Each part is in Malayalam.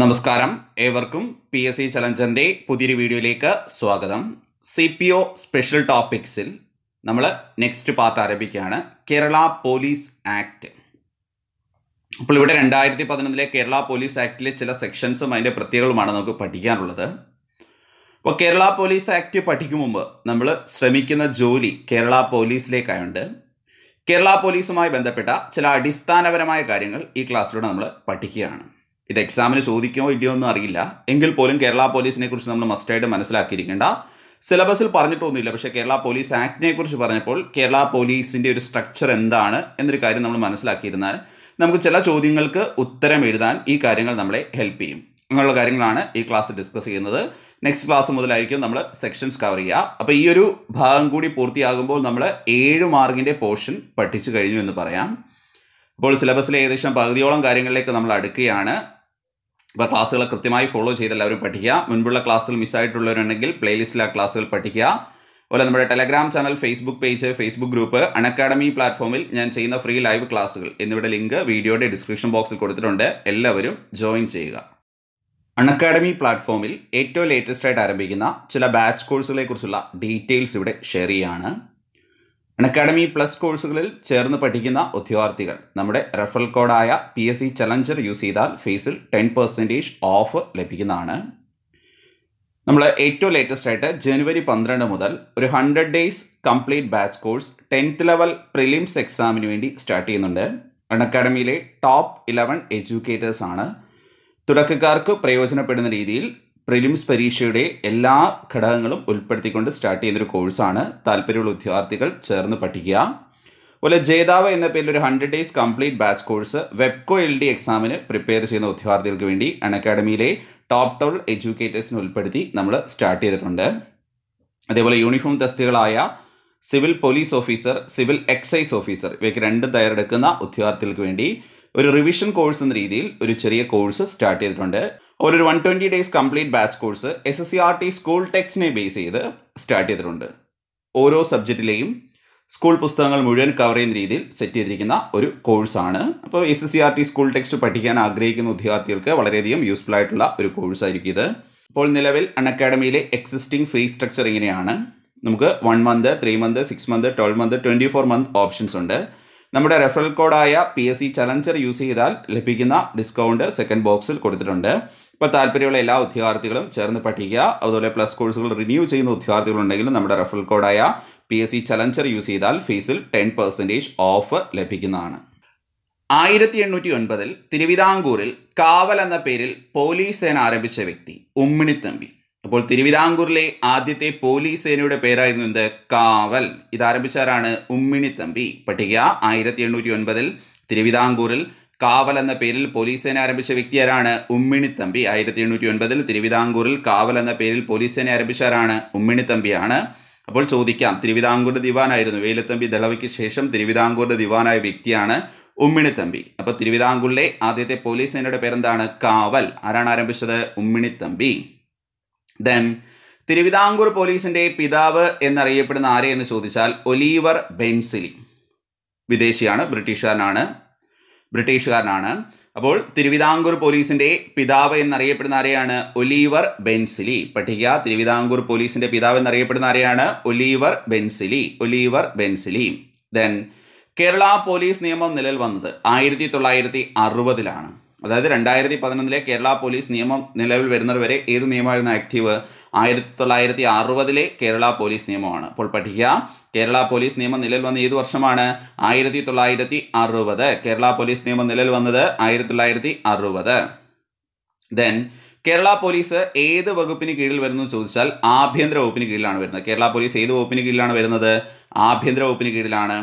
നമസ്കാരം ഏവർക്കും പി എസ് സി ചലഞ്ചറിൻ്റെ പുതിയൊരു വീഡിയോയിലേക്ക് സ്വാഗതം സി പി ഒ സ്പെഷ്യൽ ടോപ്പിക്സിൽ നമ്മൾ നെക്സ്റ്റ് പാർട്ട് ആരംഭിക്കുകയാണ് കേരള പോലീസ് ആക്ട് അപ്പോൾ ഇവിടെ രണ്ടായിരത്തി പതിനൊന്നിലെ കേരള പോലീസ് ആക്ടിലെ ചില സെക്ഷൻസും അതിൻ്റെ പ്രത്യേകങ്ങളുമാണ് നമുക്ക് പഠിക്കാനുള്ളത് അപ്പോൾ കേരള പോലീസ് ആക്ട് പഠിക്കും മുമ്പ് നമ്മൾ ശ്രമിക്കുന്ന ജോലി കേരള പോലീസിലേക്കായുണ്ട് കേരള പോലീസുമായി ബന്ധപ്പെട്ട ചില അടിസ്ഥാനപരമായ കാര്യങ്ങൾ ഈ ക്ലാസ്സിലൂടെ നമ്മൾ പഠിക്കുകയാണ് ഇത് എക്സാമിന് ചോദിക്കുമോ ഇല്ലയോ ഒന്നും അറിയില്ല എങ്കിൽ പോലും കേരള പോലീസിനെ കുറിച്ച് നമ്മൾ മസ്റ്റായിട്ട് മനസ്സിലാക്കിയിരിക്കേണ്ട സിലബസിൽ പറഞ്ഞിട്ടൊന്നുമില്ല പക്ഷേ കേരള പോലീസ് ആക്ടിനെ കുറിച്ച് പറഞ്ഞപ്പോൾ കേരള പോലീസിൻ്റെ ഒരു സ്ട്രക്ചർ എന്താണ് എന്നൊരു കാര്യം നമ്മൾ മനസ്സിലാക്കിയിരുന്നാൽ നമുക്ക് ചില ചോദ്യങ്ങൾക്ക് ഉത്തരം എഴുതാൻ ഈ കാര്യങ്ങൾ നമ്മളെ ഹെൽപ്പ് ചെയ്യും അങ്ങനെയുള്ള കാര്യങ്ങളാണ് ഈ ക്ലാസ് ഡിസ്കസ് ചെയ്യുന്നത് നെക്സ്റ്റ് ക്ലാസ് മുതലായിരിക്കും നമ്മൾ സെക്ഷൻസ് കവർ ചെയ്യുക അപ്പോൾ ഈ ഒരു ഭാഗം കൂടി പൂർത്തിയാകുമ്പോൾ നമ്മൾ ഏഴ് മാർക്കിൻ്റെ പോർഷൻ പഠിച്ചു കഴിഞ്ഞു എന്ന് പറയാം അപ്പോൾ സിലബസിലെ ഏകദേശം പകുതിയോളം കാര്യങ്ങളിലേക്ക് നമ്മൾ അടുക്കുകയാണ് ഇപ്പോൾ ക്ലാസ്സുകൾ കൃത്യമായി ഫോളോ ചെയ്ത് എല്ലാവരും പഠിക്കുക മുൻപുള്ള ക്ലാസ്സിൽ മിസ്സായിട്ടുള്ളവരുണ്ടെങ്കിൽ പ്ലേലിസ്റ്റിൽ ആ ക്ലാസ്സുകൾ പഠിക്കുക അതുപോലെ നമ്മുടെ Telegram channel Facebook page Facebook group Unacademy പ്ലാറ്റ്ഫോമിൽ ഞാൻ ചെയ്യുന്ന ഫ്രീ ലൈവ് ക്ലാസ്സുകൾ എന്നിവയുടെ ലിങ്ക് വീഡിയോയുടെ ഡിസ്ക്രിപ്ഷൻ ബോക്സിൽ കൊടുത്തിട്ടുണ്ട് എല്ലാവരും ജോയിൻ ചെയ്യുക അൺഅക്കാഡമി പ്ലാറ്റ്ഫോമിൽ ഏറ്റവും ലേറ്റസ്റ്റ് ആയിട്ട് ആരംഭിക്കുന്ന ചില ബാച്ച് കോഴ്സുകളെക്കുറിച്ചുള്ള ഡീറ്റെയിൽസ് ഇവിടെ ഷെയർ ചെയ്യാണ് അക്കാഡമി പ്ലസ് കോഴ്സുകളിൽ ചേർന്ന് പഠിക്കുന്ന ഉദ്യോഗാർത്ഥികൾ നമ്മുടെ റെഫറൽ കോഡായ P S C Challenger use ചെയ്താൽ ഫീസിൽ ടെൻ പെർസെൻറ്റേജ് ഓഫ് ലഭിക്കുന്നതാണ് നമ്മൾ ഏറ്റവും ലേറ്റസ്റ്റ് ആയിട്ട് ജനുവരി പന്ത്രണ്ട് മുതൽ ഒരു hundred days complete batch course tenth level prelims എക്സാമിന് വേണ്ടി സ്റ്റാർട്ട് ചെയ്യുന്നുണ്ട് അക്കാഡമിയിലെ ടോപ്പ് ഇലവൻ എഡ്യൂക്കേറ്റേഴ്സാണ് തുടക്കക്കാർക്ക് പ്രയോജനപ്പെടുന്ന രീതിയിൽ പ്രിലിംസ് പരീക്ഷയുടെ എല്ലാ ഘടകങ്ങളും ഉൾപ്പെടുത്തിക്കൊണ്ട് സ്റ്റാർട്ട് ചെയ്യുന്നൊരു കോഴ്സാണ് താല്പര്യമുള്ള വിദ്യാർത്ഥികൾ ചേർന്ന് പഠിക്കുക അതുപോലെ ജേതാവ് എന്ന പേരിൽ ഒരു hundred days complete batch course Bevco L D എക്സാമിന് പ്രിപ്പയർ ചെയ്യുന്ന വിദ്യാർത്ഥികൾക്ക് വേണ്ടി അക്കാഡമിയിലെ ടോപ്പ് ടോൾ എഡ്യൂക്കേറ്റേഴ്സിനെ ഉൾപ്പെടുത്തി നമ്മൾ സ്റ്റാർട്ട് ചെയ്തിട്ടുണ്ട് അതേപോലെ യൂണിഫോം തസ്തികളായ civil police officer civil excise officer ഇവയ്ക്ക് രണ്ടും തയ്യാറെടുക്കുന്ന ഉദ്യോഗാർത്ഥികൾക്ക് വേണ്ടി ഒരു റിവിഷൻ കോഴ്സ് എന്ന രീതിയിൽ ഒരു ചെറിയ കോഴ്സ് സ്റ്റാർട്ട് ചെയ്തിട്ടുണ്ട് ഒരു one twenty days complete batch course S S C R T school ടെക്സ്റ്റിനെ ബേസ് ചെയ്ത് സ്റ്റാർട്ട് ചെയ്തിട്ടുണ്ട് ഓരോ സബ്ജക്റ്റിലെയും സ്കൂൾ പുസ്തകങ്ങൾ മുഴുവൻ കവർ ചെയ്യുന്ന രീതിയിൽ സെറ്റ് ചെയ്തിരിക്കുന്ന ഒരു കോഴ്സാണ് അപ്പോൾ S S C R T school text പഠിക്കാൻ ആഗ്രഹിക്കുന്ന വിദ്യാർത്ഥികൾക്ക് വളരെയധികം യൂസ്ഫുൾ ആയിട്ടുള്ള ഒരു കോഴ്സായിരിക്കും ഇത് ഇപ്പോൾ നിലവിൽ അൺ അക്കാഡമിയിലെ എക്സിസ്റ്റിംഗ് ഫീസ് സ്ട്രക്ചർ ഇങ്ങനെയാണ് നമുക്ക് one month three month six month twelve month twenty four month options ഉണ്ട് നമ്മുടെ റെഫറൽ കോഡായ P S C Challenger use ചെയ്താൽ ലഭിക്കുന്ന ഡിസ്കൗണ്ട് സെക്കൻഡ് ബോക്സിൽ കൊടുത്തിട്ടുണ്ട് ഇപ്പോൾ താല്പര്യമുള്ള എല്ലാ ഉദ്യോഗാർത്ഥികളും ചേർന്ന് പഠിക്കുക അതുപോലെ പ്ലസ് കോഴ്സുകൾ റിന്യൂ ചെയ്യുന്ന ഉദ്യോഗാർത്ഥികളുണ്ടെങ്കിലും നമ്മുടെ റെഫറൽ കോഡായ P S C Challenger use ചെയ്താൽ ഫീസിൽ ടെൻ പെർസെൻറ്റേജ് ഓഫ് ലഭിക്കുന്നതാണ് ആയിരത്തി എണ്ണൂറ്റി ഒൻപതിൽ തിരുവിതാംകൂറിൽ കാവൽ എന്ന പേരിൽ പോലീസ് സേന ആരംഭിച്ച വ്യക്തി ഉമ്മിണിത്തമ്പി അപ്പോൾ തിരുവിതാംകൂറിലെ ആദ്യത്തെ പോലീസ് സേനയുടെ പേരായിരുന്നു എന്ത് കാവൽ ഇതാരംഭിച്ചാരാണ് തമ്പി പട്ടിക ആയിരത്തി എണ്ണൂറ്റി ഒൻപതിൽ തിരുവിതാംകൂറിൽ കാവൽ എന്ന പേരിൽ പോലീസ് സേന ആരംഭിച്ച വ്യക്തി ആരാണ് തമ്പി ആയിരത്തി എണ്ണൂറ്റി ഒൻപതിൽ തിരുവിതാംകൂറിൽ കാവൽ എന്ന പേരിൽ പോലീസ് സേന ആരംഭിച്ചാരാണ് തമ്പിയാണ് അപ്പോൾ ചോദിക്കാം തിരുവിതാംകൂറിൻ്റെ ദിവാനായിരുന്നു വേലുത്തമ്പി ദളവയ്ക്ക് ശേഷം തിരുവിതാംകൂറിൻ്റെ ദിവാനായ വ്യക്തിയാണ് ഉമ്മിണി തമ്പി അപ്പോൾ തിരുവിതാംകൂറിലെ ആദ്യത്തെ പോലീസ് സേനയുടെ പേരെന്താണ് കാവൽ ആരാണ് ആരംഭിച്ചത് ഉമ്മിണി തമ്പി ദെൻ തിരുവിതാംകൂർ പോലീസിന്റെ പിതാവ് എന്നറിയപ്പെടുന്ന ആരെ എന്ന് ചോദിച്ചാൽ ഒലീവർ ബെൻസിലി വിദേശിയാണ് ബ്രിട്ടീഷുകാരനാണ് ബ്രിട്ടീഷുകാരനാണ് അപ്പോൾ തിരുവിതാംകൂർ പോലീസിന്റെ പിതാവ് എന്നറിയപ്പെടുന്ന ആരെയാണ് ഒലീവർ ബെൻസിലി പഠിക്കുക തിരുവിതാംകൂർ പോലീസിന്റെ പിതാവ് എന്നറിയപ്പെടുന്ന ആരെയാണ് Oliver Bensley Oliver Bensley then Kerala police നിയമം നിലവിൽ വന്നത് ആയിരത്തി തൊള്ളായിരത്തി അറുപതിലാണ് അതായത് രണ്ടായിരത്തി പതിനൊന്നിലെ കേരള പോലീസ് നിയമം നിലവിൽ വരുന്നതുവരെ ഏത് നിയമമായിരുന്നു ആക്റ്റീവ് ആയിരത്തി തൊള്ളായിരത്തി അറുപതിലെ കേരള പോലീസ് നിയമമാണ് അപ്പോൾ പഠിക്കുക കേരള പോലീസ് നിയമം നിലവിൽ വന്ന ഏത് വർഷമാണ് ആയിരത്തി തൊള്ളായിരത്തി അറുപത് കേരള പോലീസ് നിയമം നിലവിൽ വന്നത് ആയിരത്തി തൊള്ളായിരത്തി അറുപത് ദെൻ കേരള പോലീസ് ഏത് വകുപ്പിന് കീഴിൽ വരുന്നു ചോദിച്ചാൽ ആഭ്യന്തര വകുപ്പിന് കീഴിലാണ് വരുന്നത് കേരള പോലീസ് ഏത് വകുപ്പിന് കീഴിലാണ് വരുന്നത് ആഭ്യന്തര വകുപ്പിന് കീഴിലാണ്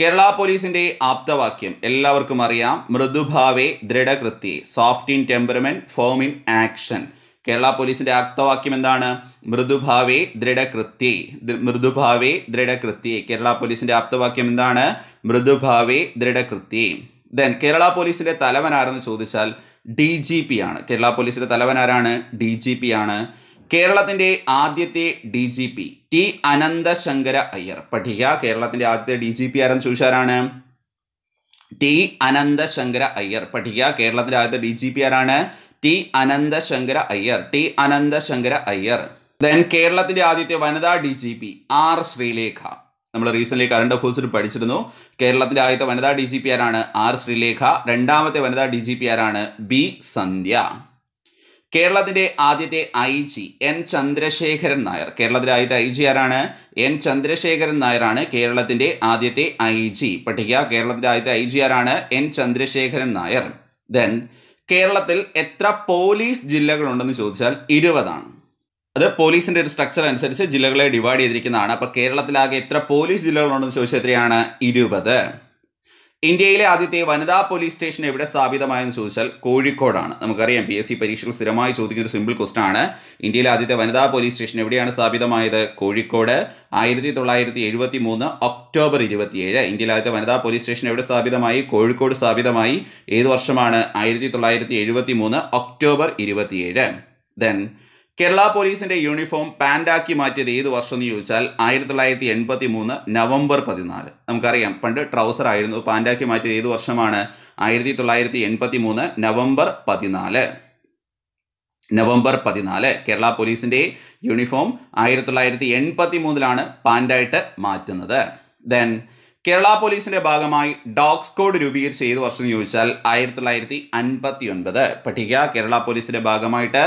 കേരള പോലീസിന്റെ ആപ്തവാക്യം എല്ലാവർക്കും അറിയാം മൃദുഭാവേ ദൃഢകൃത്യെ soft in temperament firm in action Kerala പോലീസിന്റെ ആപ്തവാക്യം എന്താണ് മൃദുഭാവേ ദൃഢകൃത്യെ മൃദുഭാവേ ദൃഢകൃത്യെ കേരള പോലീസിന്റെ ആപ്തവാക്യം എന്താണ് മൃദുഭാവേ ദൃഢകൃത്യെ ദെൻ കേരള പോലീസിന്റെ തലവൻ ആരെന്ന് ചോദിച്ചാൽ ഡി ജി പി ആണ് കേരള പോലീസിന്റെ തലവൻ ആരാണ് ഡി ജി പി ആണ് കേരളത്തിന്റെ ആദ്യത്തെ D G P T Ananthasankara Iyer പഠിക്ക കേരളത്തിന്റെ ആദ്യത്തെ ഡി ജി പി ആരെന്ന് ചോദിച്ചാരാണ് ടി അനന്തശങ്കര അയ്യർ പഠിക്ക കേരളത്തിന്റെ ആദ്യത്തെ ഡി ജി പി ആരാണ് T Ananthasankara Iyer T Ananthasankara Iyer then കേരളത്തിന്റെ ആദ്യത്തെ വനിതാ D G P R Sreelekha നമ്മൾ റീസെന്റ് കറണ്ട് അഫേഴ്സിൽ പഠിച്ചിരുന്നു കേരളത്തിന്റെ ആദ്യത്തെ വനിതാ ഡി ജി പി ആരാണ് ആർ ശ്രീലേഖ രണ്ടാമത്തെ വനിതാ ഡി ജി പി ആരാണ് ബി സന്ധ്യ കേരളത്തിൻ്റെ ആദ്യത്തെ I G N Chandrasekharan Nair കേരളത്തിലെ ആദ്യത്തെ ഐ ജി ആരാണ് എൻ ചന്ദ്രശേഖരൻ നായരാണ് കേരളത്തിൻ്റെ ആദ്യത്തെ ഐ ജി പട്ടിക കേരളത്തിൻ്റെ ആദ്യത്തെ ഐ ജി ആരാണ് എൻ ചന്ദ്രശേഖരൻ നായർ ദെൻ കേരളത്തിൽ എത്ര പോലീസ് ജില്ലകളുണ്ടെന്ന് ചോദിച്ചാൽ ഇരുപതാണ് അത് പോലീസിൻ്റെ ഒരു സ്ട്രക്ചർ അനുസരിച്ച് ജില്ലകളെ ഡിവൈഡ് ചെയ്തിരിക്കുന്നതാണ് അപ്പോൾ കേരളത്തിലാകെ എത്ര പോലീസ് ജില്ലകളുണ്ടെന്ന് ചോദിച്ചാൽ എത്രയാണ് ഇരുപത് ഇന്ത്യയിലെ ആദ്യത്തെ വനിതാ പോലീസ് സ്റ്റേഷൻ എവിടെ സ്ഥാപിതമായെന്ന് ചോദിച്ചാൽ കോഴിക്കോടാണ് നമുക്കറിയാം പി എസ് സി പരീക്ഷകൾ സ്ഥിരമായി ചോദിക്കുന്ന ഒരു സിമ്പിൾ ക്വസ്റ്റൻ ആണ് ഇന്ത്യയിലെ ആദ്യത്തെ വനിതാ പോലീസ് സ്റ്റേഷൻ എവിടെയാണ് സ്ഥാപിതമായത് കോഴിക്കോട് ആയിരത്തി തൊള്ളായിരത്തി എഴുപത്തി മൂന്ന് ഒക്ടോബർ ഇരുപത്തിയേഴ് ഇന്ത്യയിലെ ആദ്യത്തെ വനിതാ പോലീസ് സ്റ്റേഷൻ എവിടെ സ്ഥാപിതമായി കോഴിക്കോട് സ്ഥാപിതമായി ഏത് വർഷമാണ് ആയിരത്തി തൊള്ളായിരത്തി എഴുപത്തി മൂന്ന് ഒക്ടോബർ ഇരുപത്തിയേഴ് ദെൻ കേരള പോലീസിന്റെ യൂണിഫോം പാൻഡാക്കി മാറ്റിയത് ഏത് വർഷം എന്ന് ചോദിച്ചാൽ ആയിരത്തി തൊള്ളായിരത്തി എൺപത്തി മൂന്ന് നവംബർ പതിനാല് നമുക്കറിയാം പണ്ട് ട്രൗസർ ആയിരുന്നു പാൻഡാക്കി മാറ്റിയത് ഏത് വർഷമാണ് ആയിരത്തി തൊള്ളായിരത്തി എൺപത്തി മൂന്ന് നവംബർ പതിനാല് നവംബർ പതിനാല് കേരള പോലീസിന്റെ യൂണിഫോം ആയിരത്തി തൊള്ളായിരത്തി എൺപത്തി മൂന്നിലാണ് പാൻഡായിട്ട് മാറ്റുന്നത് ദെൻ കേരള പോലീസിന്റെ ഭാഗമായി ഡോഗ് സ്ക്വാഡ് രൂപീകരിച്ച ഏത് വർഷം എന്ന് ചോദിച്ചാൽ ആയിരത്തി തൊള്ളായിരത്തി അൻപത്തി ഒൻപത് പട്ടിക കേരള പോലീസിന്റെ ഭാഗമായിട്ട്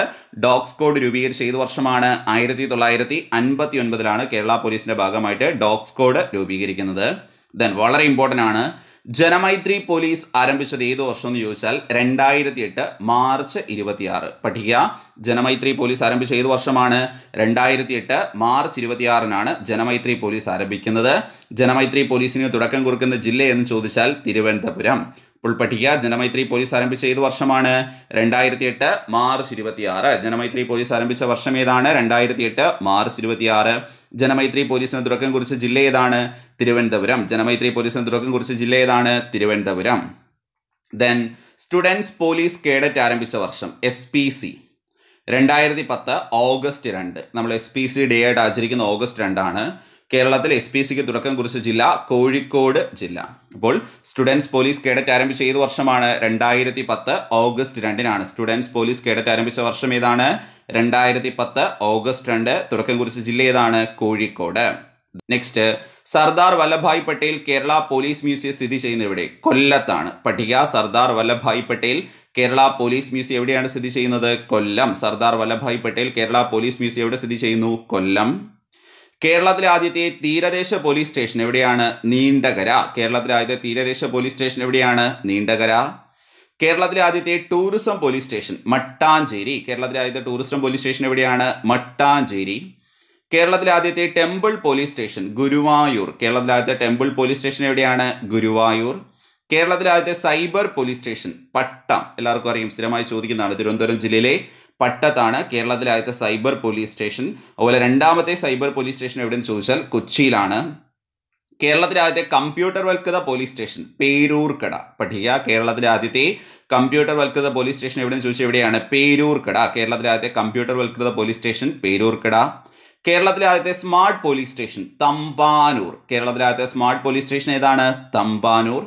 ഡോഗ് സ്ക്വാഡ് രൂപീകരിച്ച ഏത് വർഷമാണ് ആയിരത്തി തൊള്ളായിരത്തി അൻപത്തി ഒൻപതിലാണ് കേരള പോലീസിന്റെ ഭാഗമായിട്ട് ഡോഗ് സ്ക്വാഡ് രൂപീകരിക്കുന്നത് ദെൻ വളരെ ഇമ്പോർട്ടൻ്റ് ആണ് ജനമൈത്രി പോലീസ് ആരംഭിച്ചത് ഏത് വർഷം എന്ന് ചോദിച്ചാൽ രണ്ടായിരത്തി എട്ട് മാർച്ച് ഇരുപത്തിയാറ് പഠിക്കുക ജനമൈത്രി പോലീസ് ആരംഭിച്ച ഏത് വർഷമാണ് രണ്ടായിരത്തി എട്ട് മാർച്ച് ഇരുപത്തിയാറിനാണ് ജനമൈത്രി പോലീസ് ആരംഭിക്കുന്നത് ജനമൈത്രി പോലീസിന് തുടക്കം കുറിക്കുന്ന ജില്ല എന്ന് ചോദിച്ചാൽ തിരുവനന്തപുരം ഉൾപ്പെട്ടിക്കുക ജനമൈത്രി പോലീസ് ആരംഭിച്ച ഏത് വർഷമാണ് രണ്ടായിരത്തി എട്ട് മാർച്ച് ഇരുപത്തിയാറ് ജനമൈത്രി പോലീസ് ആരംഭിച്ച വർഷം ഏതാണ് രണ്ടായിരത്തി എട്ട് മാർച്ച് ഇരുപത്തിയാറ് ജനമൈത്രി പോലീസിന് തുടക്കം കുറിച്ച് ജില്ല ഏതാണ് തിരുവനന്തപുരം ജനമൈത്രി പോലീസിന് തുടക്കം കുറിച്ച് ജില്ല ഏതാണ് Thiruvananthapuram then students police cadet ആരംഭിച്ച വർഷം എസ് പി സി രണ്ടായിരത്തി പത്ത് ഓഗസ്റ്റ് രണ്ട് നമ്മൾ എസ് പി സി ഡേ ആയിട്ട് ആചരിക്കുന്ന ഓഗസ്റ്റ് രണ്ടാണ് കേരളത്തിൽ എസ് പി സിക്ക് തുടക്കം കുറിച്ച ജില്ല കോഴിക്കോട് ജില്ല അപ്പോൾ സ്റ്റുഡൻസ് പോലീസ് കേഡറ്റ് ആരംഭിച്ച ഏത് വർഷമാണ് രണ്ടായിരത്തി പത്ത് ഓഗസ്റ്റ് രണ്ടിനാണ് സ്റ്റുഡൻസ് പോലീസ് കേഡറ്റ് ആരംഭിച്ച വർഷം ഏതാണ് രണ്ടായിരത്തി പത്ത് ഓഗസ്റ്റ് രണ്ട് തുടക്കം കുറിച്ച ജില്ല ഏതാണ് Kozhikode next Sardar Vallabhbhai Patel Kerala police museum സ്ഥിതി ചെയ്യുന്നത് എവിടെ കൊല്ലത്താണ് പട്ടിക സർദാർ വല്ലഭായ് പട്ടേൽ കേരള പോലീസ് മ്യൂസിയം എവിടെയാണ് സ്ഥിതി ചെയ്യുന്നത് കൊല്ലം സർദാർ വല്ലഭായ് പട്ടേൽ കേരള പോലീസ് മ്യൂസിയം എവിടെ സ്ഥിതി ചെയ്യുന്നു കൊല്ലം കേരളത്തിലെ ആദ്യത്തെ തീരദേശ പോലീസ് സ്റ്റേഷൻ എവിടെയാണ് നീണ്ടകര കേരളത്തിലെ ആദ്യത്തെ തീരദേശ പോലീസ് സ്റ്റേഷൻ എവിടെയാണ് നീണ്ടകര കേരളത്തിലെ ആദ്യത്തെ ടൂറിസം പോലീസ് സ്റ്റേഷൻ മട്ടാഞ്ചേരി കേരളത്തിലെ ആദ്യത്തെ ടൂറിസം പോലീസ് സ്റ്റേഷൻ എവിടെയാണ് മട്ടാഞ്ചേരി കേരളത്തിലെ ആദ്യത്തെ ടെമ്പിൾ പോലീസ് സ്റ്റേഷൻ ഗുരുവായൂർ കേരളത്തിലെ ആദ്യത്തെ ടെമ്പിൾ പോലീസ് സ്റ്റേഷൻ എവിടെയാണ് ഗുരുവായൂർ കേരളത്തിലെ ആദ്യത്തെ സൈബർ പോലീസ് സ്റ്റേഷൻ പട്ടം എല്ലാവർക്കും അറിയാം സ്ഥിരമായി ചോദിക്കുന്നതാണ് തിരുവനന്തപുരം ജില്ലയിലെ പട്ടത്താണ് കേരളത്തിലെ ആദ്യത്തെ സൈബർ പോലീസ് സ്റ്റേഷൻ അതുപോലെ രണ്ടാമത്തെ സൈബർ പോലീസ് സ്റ്റേഷൻ എവിടെയെന്ന് ചോദിച്ചാൽ കൊച്ചിയിലാണ് കേരളത്തിലെ ആദ്യത്തെ കമ്പ്യൂട്ടർ വൽക്കൃത പോലീസ് സ്റ്റേഷൻ പേരൂർക്കട പഠിക്കുക കേരളത്തിലെ ആദ്യത്തെ കമ്പ്യൂട്ടർ വൽക്കൃത പോലീസ് സ്റ്റേഷൻ എവിടെയെന്ന് ചോദിച്ചാൽ എവിടെയാണ് പേരൂർക്കട കേരളത്തിലെ ആദ്യത്തെ കമ്പ്യൂട്ടർ വൽക്കൃത പോലീസ് സ്റ്റേഷൻ പേരൂർക്കട കേരളത്തിലെ ആദ്യത്തെ സ്മാർട്ട് പോലീസ് സ്റ്റേഷൻ തമ്പാനൂർ കേരളത്തിലെ ആദ്യത്തെ സ്മാർട്ട് പോലീസ് സ്റ്റേഷൻ ഏതാണ് തമ്പാനൂർ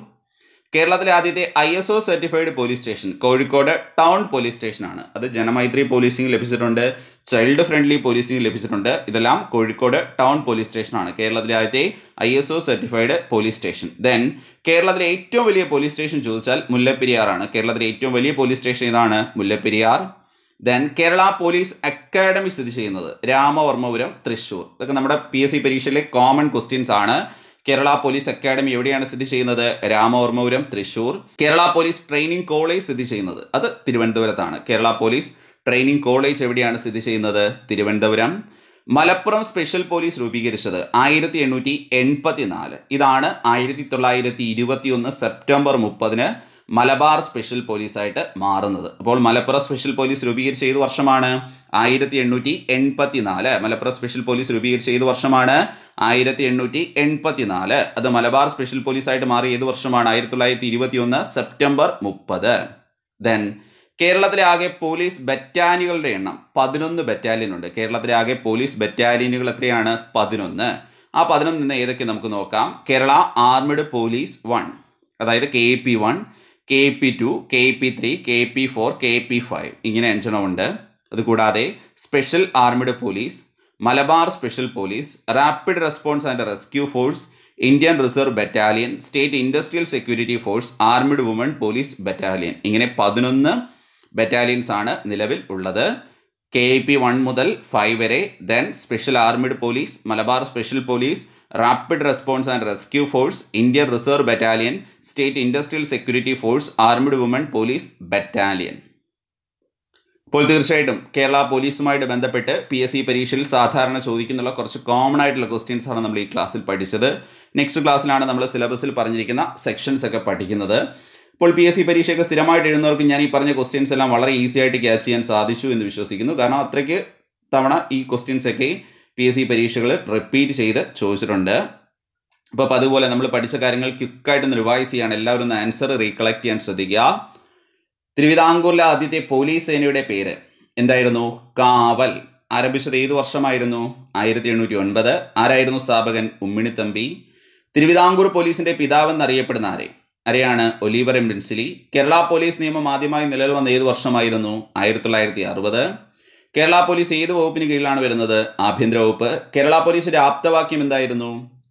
കേരളത്തിലെ ആദ്യത്തെ I S O certified police station Kozhikode town police സ്റ്റേഷനാണ് അത് ജനമൈത്രി പോലീസിംഗ് ലഭിച്ചിട്ടുണ്ട് ചൈൽഡ് ഫ്രണ്ട്ലി പോലീസിംഗ് ലഭിച്ചിട്ടുണ്ട് ഇതെല്ലാം കോഴിക്കോട് ടൗൺ പോലീസ് സ്റ്റേഷനാണ് കേരളത്തിലെ ആദ്യത്തെ I S O certified police station then കേരളത്തിലെ ഏറ്റവും വലിയ പോലീസ് സ്റ്റേഷൻ ചോദിച്ചാൽ മുല്ലപ്പെരിയാറാണ് കേരളത്തിലെ ഏറ്റവും വലിയ പോലീസ് സ്റ്റേഷൻ ഇതാണ് Mullaperiyar then Kerala police academy സ്ഥിതി ചെയ്യുന്നത് രാമവർമ്മപുരം തൃശൂർ ഇതൊക്കെ നമ്മുടെ പി എസ് സി പരീക്ഷയിലെ കോമൺ ക്വസ്റ്റ്യൻസ് ആണ് കേരള പോലീസ് അക്കാദമി എവിടെയാണ് സ്ഥിതി ചെയ്യുന്നത് Ramavarmapuram Thrissur Kerala police training college സ്ഥിതി ചെയ്യുന്നത് അത് തിരുവനന്തപുരത്താണ് കേരള പോലീസ് ട്രെയിനിങ് കോളേജ് എവിടെയാണ് സ്ഥിതി ചെയ്യുന്നത് തിരുവനന്തപുരം മലപ്പുറം സ്പെഷ്യൽ പോലീസ് രൂപീകരിച്ചത് ആയിരത്തി എണ്ണൂറ്റി എൺപത്തി നാല് ഇതാണ് ആയിരത്തി തൊള്ളായിരത്തി ഇരുപത്തി ഒന്ന് സെപ്റ്റംബർ മുപ്പതിന് മലബാർ സ്പെഷ്യൽ പോലീസായിട്ട് മാറുന്നത് അപ്പോൾ മലപ്പുറം സ്പെഷ്യൽ പോലീസ് രൂപീകരിച്ച ഏത് വർഷമാണ് ആയിരത്തി എണ്ണൂറ്റി എൺപത്തി നാല് മലപ്പുറം സ്പെഷ്യൽ പോലീസ് രൂപീകരിച്ച ഏത് വർഷമാണ് ആയിരത്തി എണ്ണൂറ്റി എൺപത്തി നാല് അത് മലബാർ സ്പെഷ്യൽ പോലീസായിട്ട് മാറി ഏത് വർഷമാണ് ആയിരത്തി തൊള്ളായിരത്തി ഇരുപത്തി ഒന്ന് സെപ്റ്റംബർ മുപ്പത് ദെൻ കേരളത്തിലെ ആകെ പോലീസ് ബറ്റാലിയനുകളുടെ എണ്ണം പതിനൊന്ന് ബറ്റാലിയൻ ഉണ്ട് കേരളത്തിലെ ആകെ പോലീസ് ബറ്റാലിയനുകൾ എത്രയാണ് പതിനൊന്ന് ആ പതിനൊന്ന് നിന്ന് ഏതൊക്കെ നമുക്ക് നോക്കാം കേരള ആർമിഡ് പോലീസ് വൺ അതായത് K P one K P two K P three K P four K P five ഇങ്ങനെ അഞ്ചെണ്ണമുണ്ട് അതുകൂടാതെ special armed police Malabar special police rapid response and rescue force Indian reserve battalion state industrial security force armed woman police battalion ഇങ്ങനെ പതിനൊന്ന് ബറ്റാലിയൻസ് ആണ് നിലവിൽ ഉള്ളത് കെ പി വൺ മുതൽ ഫൈവ് വരെ then special armed police Malabar special police rapid response and rescue force Indian reserve battalion state industrial security force armed woman police battalion ഇപ്പോൾ തീർച്ചയായിട്ടും കേരള പോലീസുമായിട്ട് ബന്ധപ്പെട്ട് പി എസ് സി പരീക്ഷയിൽ സാധാരണ ചോദിക്കുന്നുള്ള കുറച്ച് കോമൺ ആയിട്ടുള്ള ക്വസ്റ്റ്യൻസ് ആണ് നമ്മൾ ഈ ക്ലാസ്സിൽ പഠിച്ചത് നെക്സ്റ്റ് ക്ലാസ്സിലാണ് നമ്മൾ സിലബസിൽ പറഞ്ഞിരിക്കുന്ന സെക്ഷൻസ് ഒക്കെ പഠിക്കുന്നത് ഇപ്പോൾ പി എസ് സി പരീക്ഷയൊക്കെ സ്ഥിരമായിട്ട് എഴുതുന്നവർക്ക് ഞാൻ ഈ പറഞ്ഞ ക്വസ്റ്റ്യൻസ് എല്ലാം വളരെ ഈസി ആയിട്ട് ക്യാച്ച് ചെയ്യാൻ സാധിച്ചു എന്ന് വിശ്വസിക്കുന്നു കാരണം അത്രയ്ക്ക് തവണ ഈ ക്വസ്റ്റ്യൻസൊക്കെ പി എസ് സി പരീക്ഷകൾ റിപ്പീറ്റ് ചെയ്ത് ചോദിച്ചിട്ടുണ്ട് അപ്പോൾ അപ്പോൾ അതുപോലെ നമ്മൾ പഠിച്ച കാര്യങ്ങൾ ഒന്ന് റിവൈസ് ചെയ്യാണ് എല്ലാവരും ഒന്ന് ആൻസർ റീകളക്ട് ചെയ്യാൻ ശ്രദ്ധിക്കുക തിരുവിതാംകൂറിലെ ആദ്യത്തെ പോലീസ് സേനയുടെ പേര് എന്തായിരുന്നു കാവൽ ആരംഭിച്ചത് ഏത് വർഷമായിരുന്നു ആയിരത്തി എണ്ണൂറ്റി ഒൻപത് ആരായിരുന്നു സ്ഥാപകൻ ഉമ്മിണിത്തമ്പി തിരുവിതാംകൂർ പോലീസിന്റെ പിതാവെന്നറിയപ്പെടുന്ന ആരെ ആരെയാണ് ഒലീവർ എം കേരള പോലീസ് നിയമം ആദ്യമായി നിലവിൽ വന്ന ഏത് വർഷമായിരുന്നു ആയിരത്തി തൊള്ളായിരത്തി അറുപത് കേരള പോലീസ് ഏത് വകുപ്പിന് കീഴിലാണ് വരുന്നത് ആഭ്യന്തര വകുപ്പ് കേരള പോലീസിന്റെ ആപ്തവാക്യം എന്തായിരുന്നു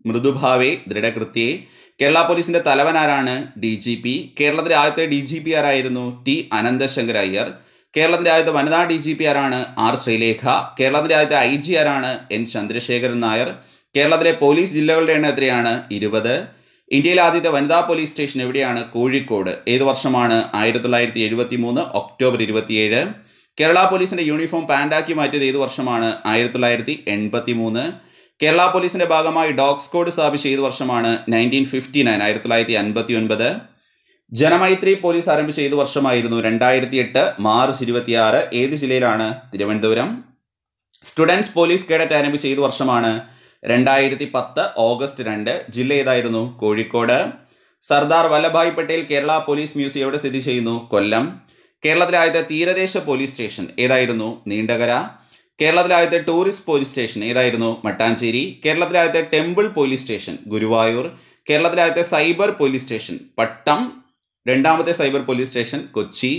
മൃദുഭാവേ ദൃഢകൃത്യെ കേരള പോലീസിന്റെ തലവൻ ആരാണ് ഡി ജി പി കേരളത്തിലെ ആദ്യത്തെ ഡി ജി പി ആരായിരുന്നു ടി അനന്തശങ്കർ അയ്യർ കേരളത്തിലെ ആദ്യത്തെ വനിതാ ഡി ജി പി ആരാണ് ആർ ശ്രീലേഖ കേരളത്തിലെ ആദ്യത്തെ ഐ ജി ആരാണ് എൻ ചന്ദ്രശേഖരൻ നായർ കേരളത്തിലെ പോലീസ് ജില്ലകളുടെ എണ്ണം എത്രയാണ് ഇരുപത് ഇന്ത്യയിലെ ആദ്യത്തെ വനിതാ പോലീസ് സ്റ്റേഷൻ എവിടെയാണ് കോഴിക്കോട് ഏത് വർഷമാണ് ആയിരത്തി തൊള്ളായിരത്തി എഴുപത്തി മൂന്ന് ഒക്ടോബർ ഇരുപത്തിയേഴ് കേരള പോലീസിന്റെ യൂണിഫോം പാൻഡാക്കി മാറ്റിയത് ഏത് വർഷമാണ് ആയിരത്തി തൊള്ളായിരത്തി എൺപത്തി മൂന്ന് കേരള പോലീസിന്റെ ഭാഗമായി ഡോഗ് സ്ക്വാഡ് സ്ഥാപിച്ച ഏത് വർഷമാണ് നയൻറ്റീൻ ഫിഫ്റ്റി നയൻ ആയിരത്തി തൊള്ളായിരത്തി അൻപത്തി ഒൻപത് ജനമൈത്രി പോലീസ് ആരംഭിച്ച ഏത് വർഷമായിരുന്നു രണ്ടായിരത്തി എട്ട് മാർച്ച് ഇരുപത്തിയാറ് ഏത് ജില്ലയിലാണ് തിരുവനന്തപുരം സ്റ്റുഡൻസ് പോലീസ് കേഡറ്റ് ആരംഭിച്ച ഏത് വർഷമാണ് രണ്ടായിരത്തി പത്ത് ഓഗസ്റ്റ് രണ്ട് ജില്ല ഏതായിരുന്നു കോഴിക്കോട് സർദാർ വല്ലഭായ് പട്ടേൽ കേരള പോലീസ് മ്യൂസിയം എവിടെ സ്ഥിതി ചെയ്യുന്നു കൊല്ലം കേരളത്തിലെ ആദ്യത്തെ തീരദേശ പോലീസ് സ്റ്റേഷൻ ഏതായിരുന്നു നീണ്ടകര കേരളത്തിലെ ആദ്യത്തെ ടൂറിസ്റ്റ് പോലീസ് സ്റ്റേഷൻ ഏതായിരുന്നു മട്ടാഞ്ചേരി കേരളത്തിലെ ആദ്യത്തെ ടെമ്പിൾ പോലീസ് സ്റ്റേഷൻ ഗുരുവായൂർ കേരളത്തിലെ ആദ്യത്തെ സൈബർ പോലീസ് സ്റ്റേഷൻ പട്ടം രണ്ടാമത്തെ സൈബർ പോലീസ് സ്റ്റേഷൻ കൊച്ചി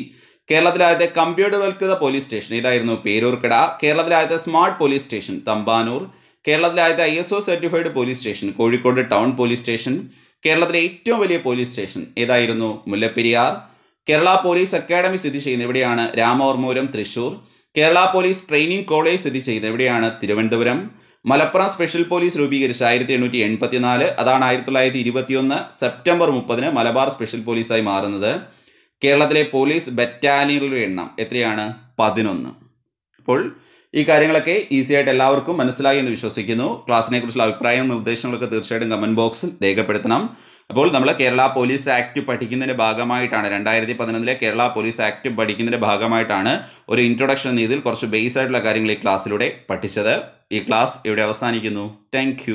കേരളത്തിലെ ആദ്യത്തെ കമ്പ്യൂട്ടർവൽകൃത പോലീസ് സ്റ്റേഷൻ ഏതായിരുന്നു പേരൂർക്കട കേരളത്തിലെ ആദ്യത്തെ സ്മാർട്ട് പോലീസ് സ്റ്റേഷൻ തമ്പാനൂർ കേരളത്തിലെ ആദ്യത്തെ I S O certified police station Kozhikode town police station കേരളത്തിലെ ഏറ്റവും വലിയ പോലീസ് സ്റ്റേഷൻ ഏതായിരുന്നു മുല്ലപ്പെരിയാർ കേരള പോലീസ് അക്കാദമി സ്ഥിതി ചെയ്യുന്നത് എവിടെയാണ് Ramavarmapuram Thrissur Kerala police training college സ്ഥിതി ചെയ്യുന്നത് എവിടെയാണ് തിരുവനന്തപുരം മലപ്പുറം സ്പെഷ്യൽ പോലീസ് രൂപീകരിച്ച ആയിരത്തി എണ്ണൂറ്റി നാല് അതാണ് ആയിരത്തി തൊള്ളായിരത്തി ഇരുപത്തിയൊന്ന് സെപ്റ്റംബർ മുപ്പതിന് മലബാർ സ്പെഷ്യൽ പോലീസായി മാറുന്നത് കേരളത്തിലെ പോലീസ് ബറ്റാലിയനുകളുടെ എണ്ണം എത്രയാണ് പതിനൊന്ന് അപ്പോൾ ഈ കാര്യങ്ങളൊക്കെ ഈസി ആയിട്ട് എല്ലാവർക്കും മനസ്സിലായി എന്ന് വിശ്വസിക്കുന്നു ക്ലാസ്സിനെക്കുറിച്ചുള്ള അഭിപ്രായവും നിർദ്ദേശങ്ങളൊക്കെ തീർച്ചയായിട്ടും കമൻറ്റ് ബോക്സിൽ രേഖപ്പെടുത്തണം അപ്പോൾ നമ്മൾ കേരള പോലീസ് ആക്ട് പഠിക്കുന്നതിൻ്റെ ഭാഗമായിട്ടാണ് രണ്ടായിരത്തി പതിനൊന്നിലെ കേരള പോലീസ് ആക്ട് പഠിക്കുന്നതിൻ്റെ ഭാഗമായിട്ടാണ് ഒരു ഇൻട്രൊഡക്ഷൻ രീതിയിൽ കുറച്ച് ബേസ് ആയിട്ടുള്ള കാര്യങ്ങൾ ഈ ക്ലാസ്സിലൂടെ പഠിച്ചത് ഈ ക്ലാസ് ഇവിടെ അവസാനിക്കുന്നു താങ്ക്